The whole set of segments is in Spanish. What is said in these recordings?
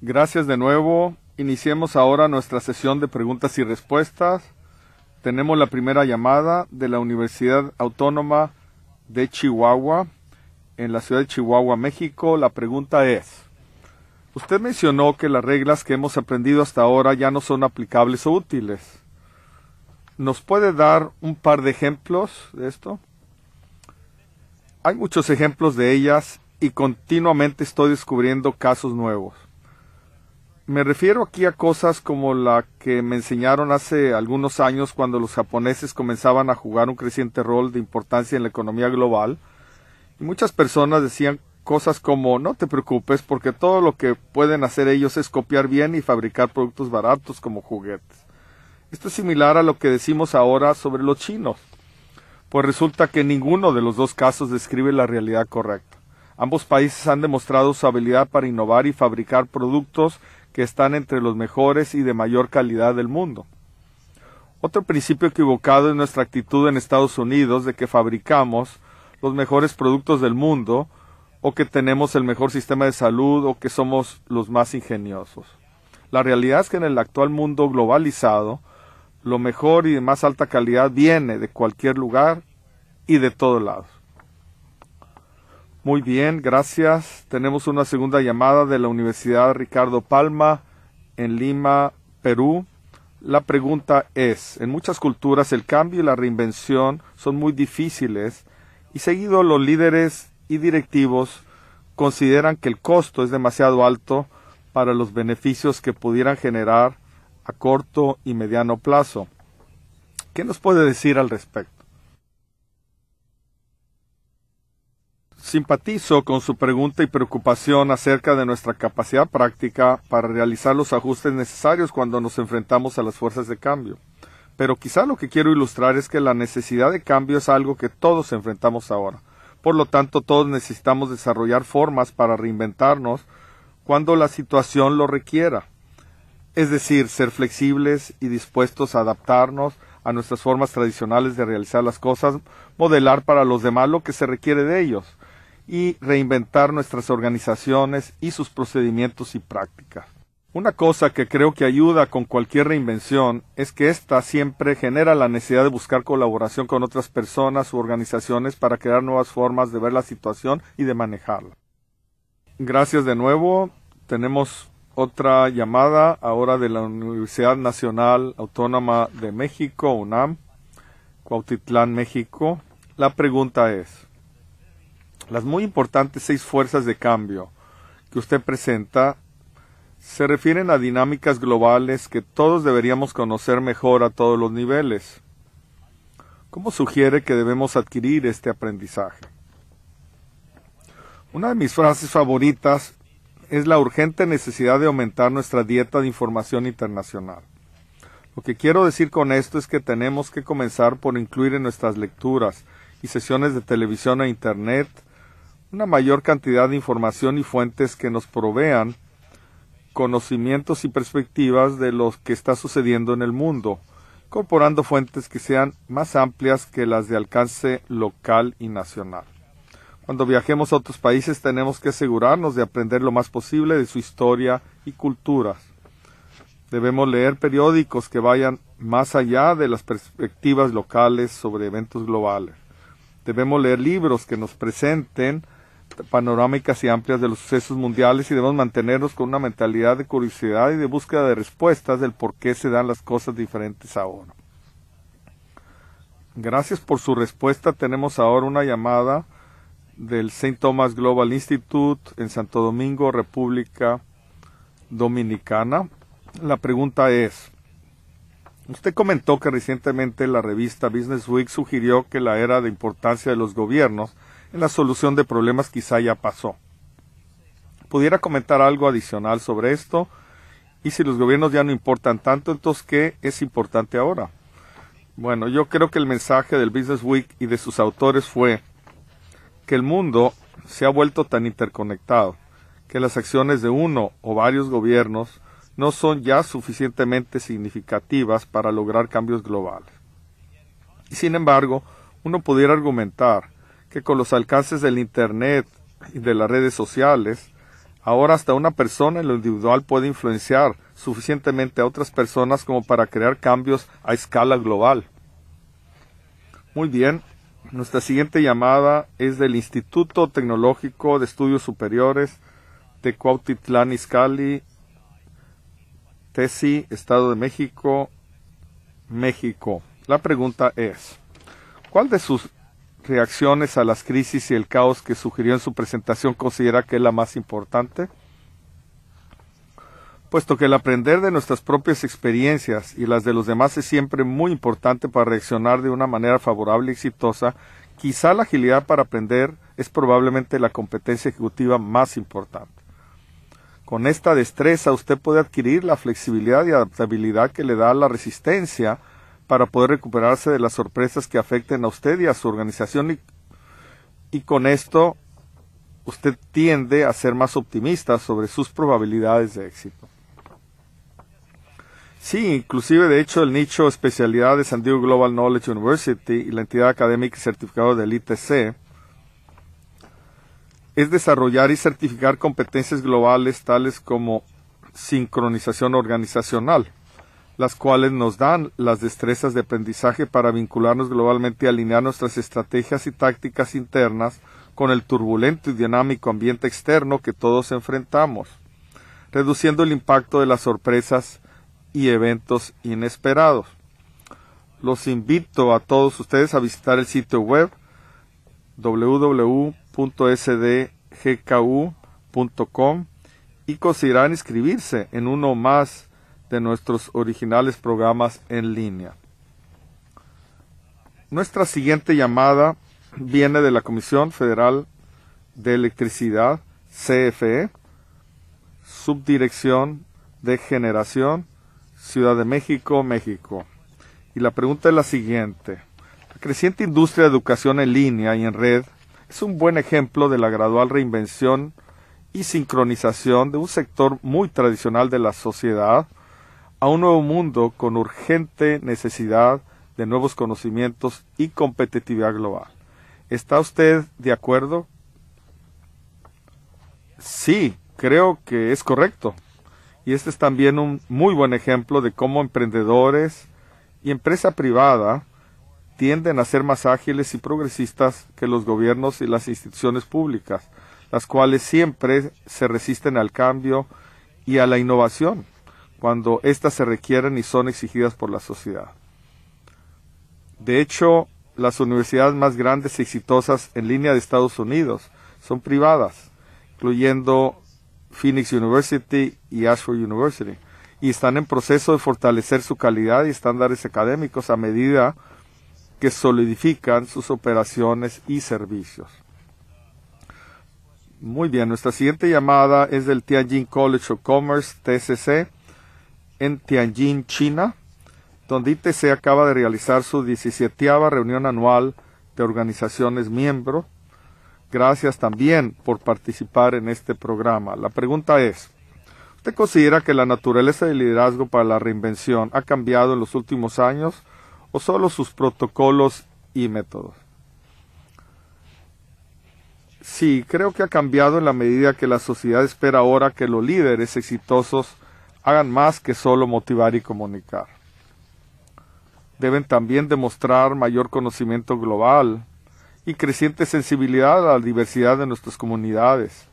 Gracias de nuevo. Iniciemos ahora nuestra sesión de preguntas y respuestas. Tenemos la primera llamada de la Universidad Autónoma de Chihuahua, en la ciudad de Chihuahua, México. La pregunta es, usted mencionó que las reglas que hemos aprendido hasta ahora ya no son aplicables o útiles. ¿Nos puede dar un par de ejemplos de esto? Hay muchos ejemplos de ellas y continuamente estoy descubriendo casos nuevos me refiero aquí a cosas como la que me enseñaron hace algunos años cuando los japoneses comenzaban a jugar un creciente rol de importancia en la economía global. Y muchas personas decían cosas como no te preocupes porque todo lo que pueden hacer ellos es copiar bien y fabricar productos baratos como juguetes. Esto es similar a lo que decimos ahora sobre los chinos. Pues resulta que ninguno de los dos casos describe la realidad correcta. Ambos países han demostrado su habilidad para innovar y fabricar productos que están entre los mejores y de mayor calidad del mundo. Otro principio equivocado es nuestra actitud en Estados Unidos de que fabricamos los mejores productos del mundo o que tenemos el mejor sistema de salud o que somos los más ingeniosos. La realidad es que en el actual mundo globalizado, lo mejor y de más alta calidad viene de cualquier lugar y de todos lados. Muy bien, gracias. Tenemos una segunda llamada de la Universidad Ricardo Palma en Lima, Perú. La pregunta es, en muchas culturas el cambio y la reinvención son muy difíciles y seguido los líderes y directivos consideran que el costo es demasiado alto para los beneficios que pudieran generar a corto y mediano plazo. ¿Qué nos puede decir al respecto? Simpatizo con su pregunta y preocupación acerca de nuestra capacidad práctica para realizar los ajustes necesarios cuando nos enfrentamos a las fuerzas de cambio. Pero quizá lo que quiero ilustrar es que la necesidad de cambio es algo que todos enfrentamos ahora. Por lo tanto, todos necesitamos desarrollar formas para reinventarnos cuando la situación lo requiera. Es decir, ser flexibles y dispuestos a adaptarnos a nuestras formas tradicionales de realizar las cosas, modelar para los demás lo que se requiere de ellos y reinventar nuestras organizaciones y sus procedimientos y prácticas. Una cosa que creo que ayuda con cualquier reinvención es que ésta siempre genera la necesidad de buscar colaboración con otras personas u organizaciones para crear nuevas formas de ver la situación y de manejarla. Gracias de nuevo. Tenemos otra llamada ahora de la Universidad Nacional Autónoma de México, UNAM, Cuautitlán, México. La pregunta es, las muy importantes seis fuerzas de cambio que usted presenta se refieren a dinámicas globales que todos deberíamos conocer mejor a todos los niveles. ¿Cómo sugiere que debemos adquirir este aprendizaje? Una de mis frases favoritas es la urgente necesidad de aumentar nuestra dieta de información internacional. Lo que quiero decir con esto es que tenemos que comenzar por incluir en nuestras lecturas y sesiones de televisión e Internet una mayor cantidad de información y fuentes que nos provean conocimientos y perspectivas de lo que está sucediendo en el mundo, incorporando fuentes que sean más amplias que las de alcance local y nacional. Cuando viajemos a otros países tenemos que asegurarnos de aprender lo más posible de su historia y culturas. Debemos leer periódicos que vayan más allá de las perspectivas locales sobre eventos globales. Debemos leer libros que nos presenten panorámicas y amplias de los sucesos mundiales y debemos mantenernos con una mentalidad de curiosidad y de búsqueda de respuestas del por qué se dan las cosas diferentes ahora. Gracias por su respuesta. Tenemos ahora una llamada del St. Thomas Global Institute en Santo Domingo, República Dominicana. La pregunta es, usted comentó que recientemente la revista Business Week sugirió que la era de importancia de los gobiernos en la solución de problemas quizá ya pasó. ¿Pudiera comentar algo adicional sobre esto? Y si los gobiernos ya no importan tanto, entonces ¿qué es importante ahora? Bueno, yo creo que el mensaje del Business Week y de sus autores fue que el mundo se ha vuelto tan interconectado que las acciones de uno o varios gobiernos no son ya suficientemente significativas para lograr cambios globales. Y sin embargo, uno pudiera argumentar que con los alcances del Internet y de las redes sociales, ahora hasta una persona en lo individual puede influenciar suficientemente a otras personas como para crear cambios a escala global. Muy bien, nuestra siguiente llamada es del Instituto Tecnológico de Estudios Superiores de Cuautitlán Izcalli, Tesi, Estado de México, México. La pregunta es, ¿cuál de sus reacciones a las crisis y el caos que sugirió en su presentación considera que es la más importante? Puesto que el aprender de nuestras propias experiencias y las de los demás es siempre muy importante para reaccionar de una manera favorable y exitosa, quizá la agilidad para aprender es probablemente la competencia ejecutiva más importante. Con esta destreza usted puede adquirir la flexibilidad y adaptabilidad que le da la resistencia para poder recuperarse de las sorpresas que afecten a usted y a su organización y, con esto usted tiende a ser más optimista sobre sus probabilidades de éxito. Sí, inclusive de hecho el nicho especialidad de San Diego Global Knowledge University y la entidad académica y certificado del ITC es desarrollar y certificar competencias globales tales como sincronización organizacional, las cuales nos dan las destrezas de aprendizaje para vincularnos globalmente y alinear nuestras estrategias y tácticas internas con el turbulento y dinámico ambiente externo que todos enfrentamos, reduciendo el impacto de las sorpresas y eventos inesperados. Los invito a todos ustedes a visitar el sitio web www.sdgku.com y considerar inscribirse en uno más de nuestros originales programas en línea. Nuestra siguiente llamada viene de la Comisión Federal de Electricidad, CFE, Subdirección de Generación, Ciudad de México, México. Y la pregunta es la siguiente. La creciente industria de educación en línea y en red es un buen ejemplo de la gradual reinvención y sincronización de un sector muy tradicional de la sociedad a un nuevo mundo con urgente necesidad de nuevos conocimientos y competitividad global. ¿Está usted de acuerdo? Sí, creo que es correcto. Y este es también un muy buen ejemplo de cómo emprendedores y empresa privada tienden a ser más ágiles y progresistas que los gobiernos y las instituciones públicas, las cuales siempre se resisten al cambio y a la innovación cuando éstas se requieren y son exigidas por la sociedad. De hecho, las universidades más grandes y exitosas en línea de Estados Unidos son privadas, incluyendo Phoenix University y Ashford University, y están en proceso de fortalecer su calidad y estándares académicos a medida que solidifican sus operaciones y servicios. Muy bien, nuestra siguiente llamada es del Tianjin College of Commerce, TCC, en Tianjin, China, donde ITC acaba de realizar su 17 reunión anual de organizaciones miembro. Gracias también por participar en este programa. La pregunta es, ¿usted considera que la naturaleza del liderazgo para la reinvención ha cambiado en los últimos años o solo sus protocolos y métodos? Sí, creo que ha cambiado en la medida que la sociedad espera ahora que los líderes exitosos hagan más que solo motivar y comunicar. Deben también demostrar mayor conocimiento global y creciente sensibilidad a la diversidad de nuestras comunidades,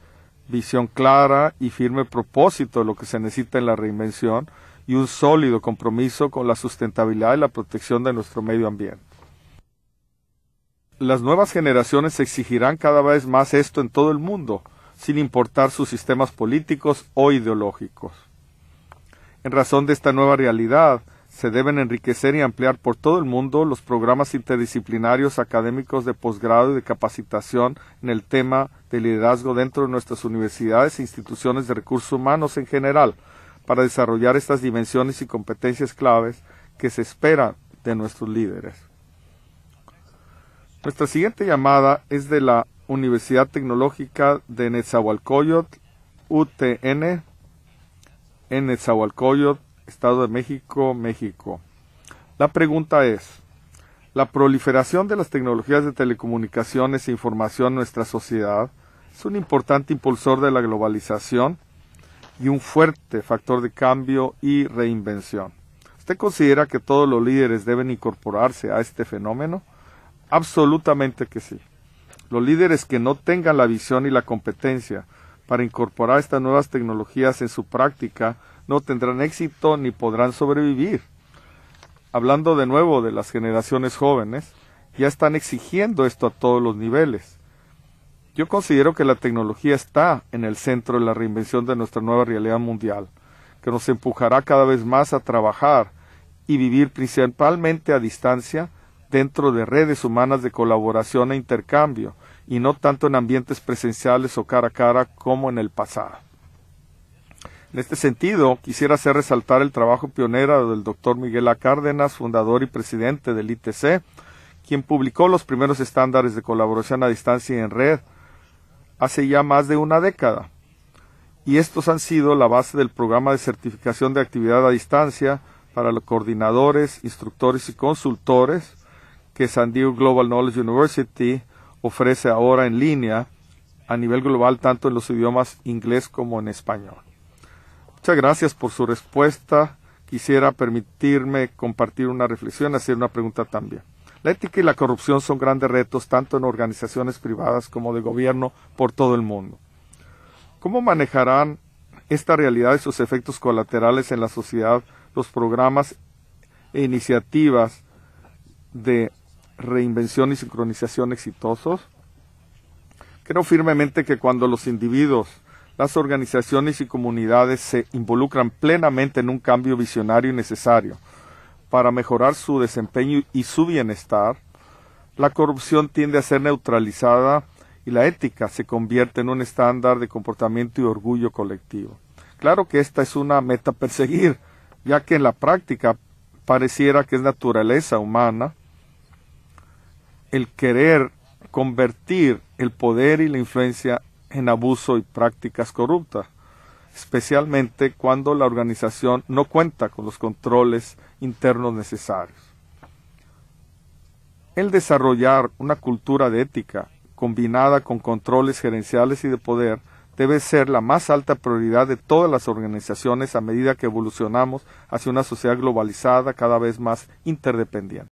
visión clara y firme propósito de lo que se necesita en la reinvención y un sólido compromiso con la sustentabilidad y la protección de nuestro medio ambiente. Las nuevas generaciones exigirán cada vez más esto en todo el mundo, sin importar sus sistemas políticos o ideológicos. En razón de esta nueva realidad, se deben enriquecer y ampliar por todo el mundo los programas interdisciplinarios académicos de posgrado y de capacitación en el tema de liderazgo dentro de nuestras universidades e instituciones de recursos humanos en general, para desarrollar estas dimensiones y competencias claves que se esperan de nuestros líderes. Nuestra siguiente llamada es de la Universidad Tecnológica de Nezahualcóyotl, UTN, en Nezahualcóyotl, Estado de México, México. La pregunta es, ¿la proliferación de las tecnologías de telecomunicaciones e información en nuestra sociedad es un importante impulsor de la globalización y un fuerte factor de cambio y reinvención? ¿Usted considera que todos los líderes deben incorporarse a este fenómeno? Absolutamente que sí. Los líderes que no tengan la visión y la competencia para incorporar estas nuevas tecnologías en su práctica no tendrán éxito ni podrán sobrevivir. Hablando de nuevo de las generaciones jóvenes, ya están exigiendo esto a todos los niveles. Yo considero que la tecnología está en el centro de la reinvención de nuestra nueva realidad mundial, que nos empujará cada vez más a trabajar y vivir principalmente a distancia dentro de redes humanas de colaboración e intercambio, y no tanto en ambientes presenciales o cara a cara como en el pasado. En este sentido, quisiera hacer resaltar el trabajo pionero del doctor Miguel A. Cárdenas, fundador y presidente del ITC, quien publicó los primeros estándares de colaboración a distancia y en red hace ya más de una década. Y estos han sido la base del programa de certificación de actividad a distancia para los coordinadores, instructores y consultores que San Diego Global Knowledge University ofrece ahora en línea a nivel global tanto en los idiomas inglés como en español. Muchas gracias por su respuesta. Quisiera permitirme compartir una reflexión, hacer una pregunta también. La ética y la corrupción son grandes retos tanto en organizaciones privadas como de gobierno por todo el mundo. ¿Cómo manejarán esta realidad y sus efectos colaterales en la sociedad los programas e iniciativas de reinvención y sincronización exitosos. Creo firmemente que cuando los individuos, las organizaciones y comunidades se involucran plenamente en un cambio visionario y necesario para mejorar su desempeño y su bienestar, la corrupción tiende a ser neutralizada y la ética se convierte en un estándar de comportamiento y orgullo colectivo. Claro que esta es una meta a perseguir, ya que en la práctica pareciera que es naturaleza humana el querer convertir el poder y la influencia en abuso y prácticas corruptas, especialmente cuando la organización no cuenta con los controles internos necesarios. El desarrollar una cultura de ética combinada con controles gerenciales y de poder debe ser la más alta prioridad de todas las organizaciones a medida que evolucionamos hacia una sociedad globalizada cada vez más interdependiente.